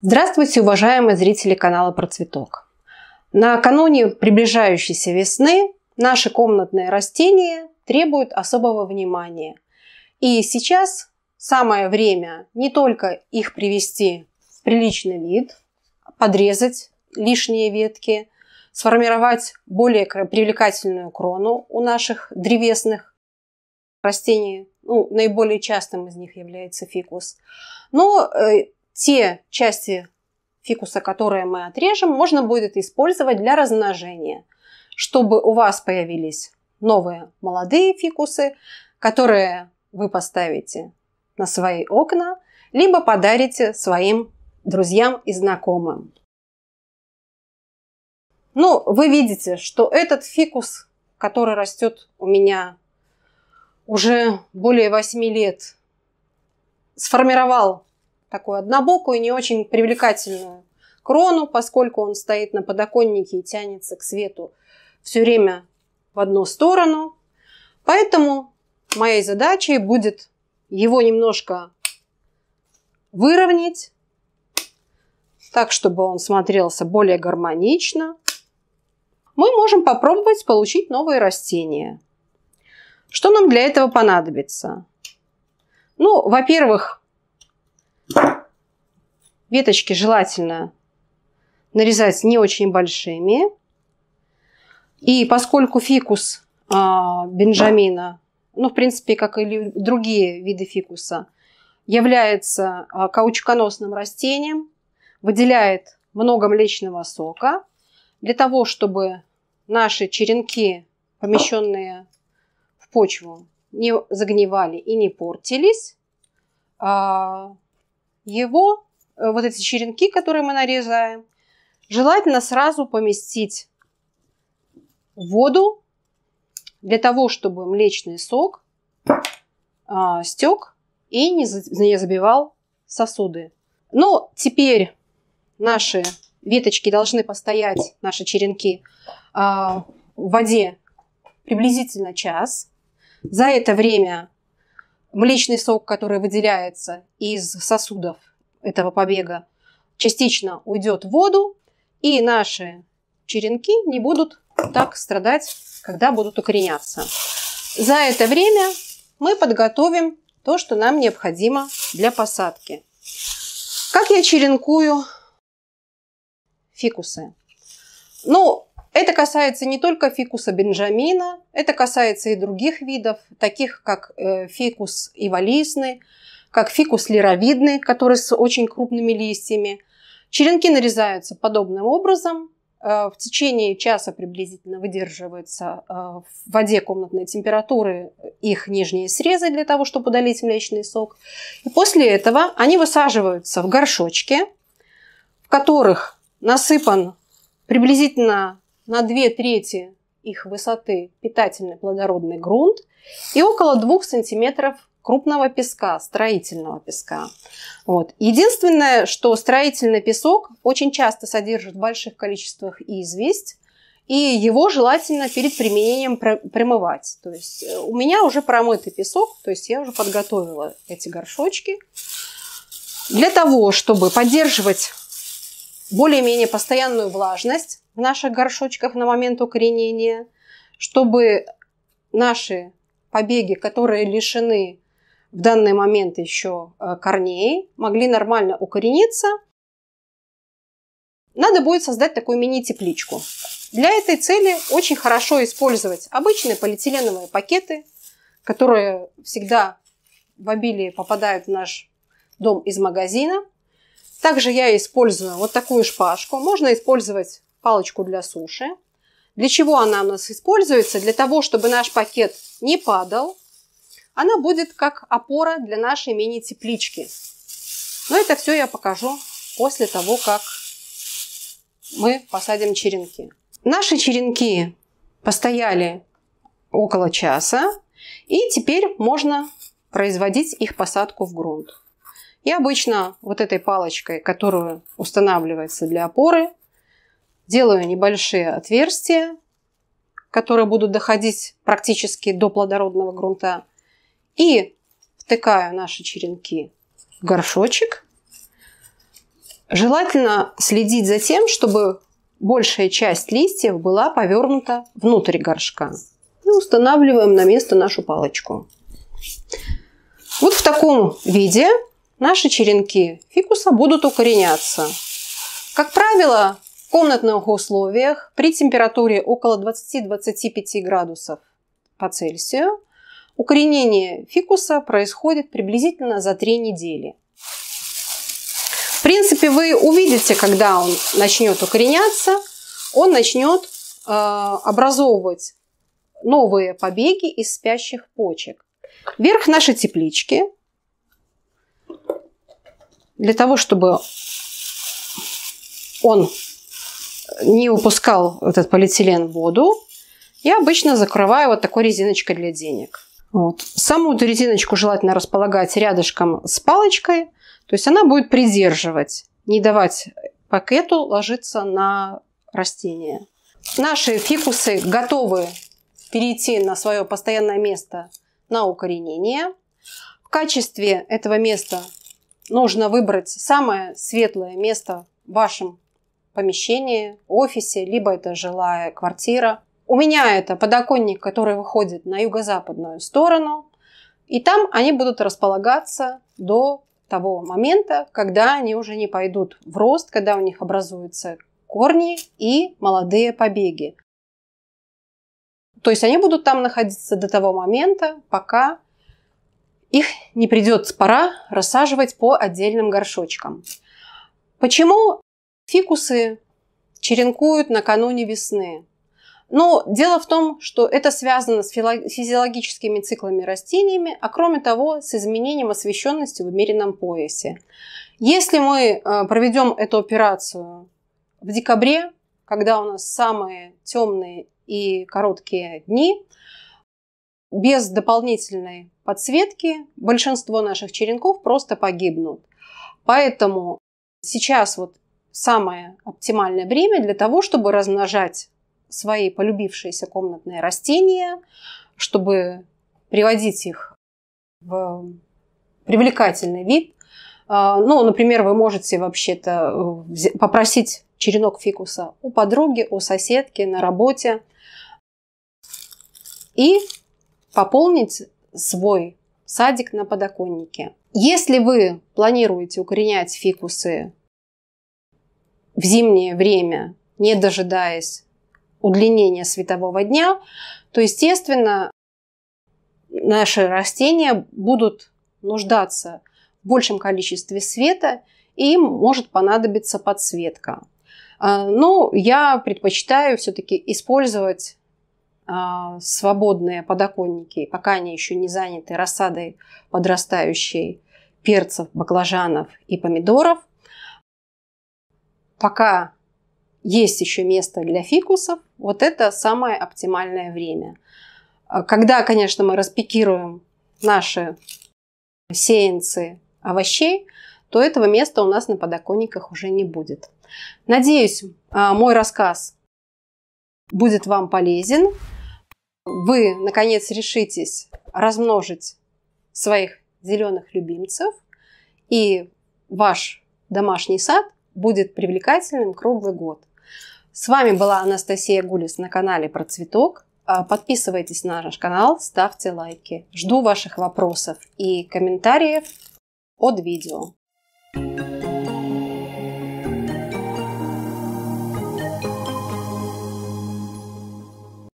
Здравствуйте, уважаемые зрители канала Про Цветок. Накануне приближающейся весны наши комнатные растения требуют особого внимания. И сейчас самое время не только их привести в приличный вид, подрезать лишние ветки, сформировать более привлекательную крону у наших древесных растений, ну, наиболее частым из них является фикус, но э, те части фикуса, которые мы отрежем, можно будет использовать для размножения, чтобы у вас появились новые молодые фикусы, которые вы поставите на свои окна, либо подарите своим друзьям и знакомым. Ну, вы видите, что этот фикус, который растет у меня уже более 8 лет, сформировал такую однобокую не очень привлекательную крону, поскольку он стоит на подоконнике и тянется к свету все время в одну сторону. Поэтому моей задачей будет его немножко выровнять, так, чтобы он смотрелся более гармонично. Мы можем попробовать получить новые растения. Что нам для этого понадобится? Ну, во-первых, Веточки желательно нарезать не очень большими. И поскольку фикус а, бенджамина, ну, в принципе, как и другие виды фикуса, является а, каучуконосным растением, выделяет много млечного сока. Для того, чтобы наши черенки, помещенные в почву, не загнивали и не портились, а, его, э, вот эти черенки, которые мы нарезаем, желательно сразу поместить в воду для того, чтобы млечный сок а, стек и не забивал сосуды. Но теперь наши веточки должны постоять, наши черенки, а, в воде приблизительно час. За это время млечный сок, который выделяется из сосудов этого побега, частично уйдет в воду, и наши черенки не будут так страдать, когда будут укореняться. За это время мы подготовим то, что нам необходимо для посадки. Как я черенкую фикусы? Ну, это касается не только фикуса бенджамина, это касается и других видов, таких как э, фикус ивализный, как фикус лировидный, который с очень крупными листьями. Черенки нарезаются подобным образом, э, в течение часа приблизительно выдерживаются э, в воде комнатной температуры их нижние срезы для того, чтобы удалить млечный сок. И после этого они высаживаются в горшочки, в которых насыпан приблизительно на две трети их высоты питательный плодородный грунт и около двух сантиметров крупного песка, строительного песка. Вот. Единственное, что строительный песок очень часто содержит в больших количествах известь, и его желательно перед применением промывать. То есть э, у меня уже промытый песок, то есть я уже подготовила эти горшочки. Для того, чтобы поддерживать более-менее постоянную влажность, в наших горшочках на момент укоренения, чтобы наши побеги, которые лишены в данный момент еще э, корней, могли нормально укорениться. Надо будет создать такую мини-тепличку. Для этой цели очень хорошо использовать обычные полиэтиленовые пакеты, которые всегда в обилии попадают в наш дом из магазина. Также я использую вот такую шпажку. Можно использовать палочку для суши. Для чего она у нас используется? Для того, чтобы наш пакет не падал. Она будет как опора для нашей мини-теплички. Но это все я покажу после того, как мы посадим черенки. Наши черенки постояли около часа. И теперь можно производить их посадку в грунт. Я обычно вот этой палочкой, которую устанавливается для опоры, делаю небольшие отверстия, которые будут доходить практически до плодородного грунта, и втыкаю наши черенки в горшочек. Желательно следить за тем, чтобы большая часть листьев была повернута внутрь горшка. И устанавливаем на место нашу палочку. Вот в таком виде наши черенки фикуса будут укореняться. Как правило, в комнатных условиях при температуре около 20-25 градусов по Цельсию укоренение фикуса происходит приблизительно за 3 недели. В принципе, вы увидите, когда он начнет укореняться, он начнет э, образовывать новые побеги из спящих почек. Вверх наши теплички. Для того, чтобы он не упускал этот полиэтилен в воду, я обычно закрываю вот такой резиночкой для денег. Вот. Саму эту резиночку желательно располагать рядышком с палочкой, то есть она будет придерживать, не давать пакету ложиться на растение. Наши фикусы готовы перейти на свое постоянное место на укоренение. В качестве этого места нужно выбрать самое светлое место в вашем помещении, офисе, либо это жилая квартира. У меня это подоконник, который выходит на юго-западную сторону, и там они будут располагаться до того момента, когда они уже не пойдут в рост, когда у них образуются корни и молодые побеги. То есть они будут там находиться до того момента, пока их не придет пора рассаживать по отдельным горшочкам. Почему Фикусы черенкуют накануне весны. Но дело в том, что это связано с физиологическими циклами растениями, а кроме того, с изменением освещенности в умеренном поясе. Если мы э, проведем эту операцию в декабре, когда у нас самые темные и короткие дни, без дополнительной подсветки большинство наших черенков просто погибнут. Поэтому сейчас вот самое оптимальное время для того, чтобы размножать свои полюбившиеся комнатные растения, чтобы приводить их в привлекательный вид. А, ну, например, вы можете вообще-то э, попросить черенок фикуса у подруги, у соседки, на работе и пополнить свой садик на подоконнике. Если вы планируете укоренять фикусы в зимнее время, не дожидаясь удлинения светового дня, то, естественно, наши растения будут нуждаться в большем количестве света, и им может понадобиться подсветка. А, Но ну, я предпочитаю все-таки использовать а, свободные подоконники, пока они еще не заняты рассадой подрастающей перцев, баклажанов и помидоров, пока есть еще место для фикусов, вот это самое оптимальное время. А когда, конечно, мы распикируем наши сеянцы овощей, то этого места у нас на подоконниках уже не будет. Надеюсь, а, мой рассказ будет вам полезен. Вы, наконец, решитесь размножить своих зеленых любимцев, и ваш домашний сад будет привлекательным круглый год. С вами была Анастасия Гулис на канале «Про цветок». А, подписывайтесь на наш канал, ставьте лайки. Жду ваших вопросов и комментариев под видео.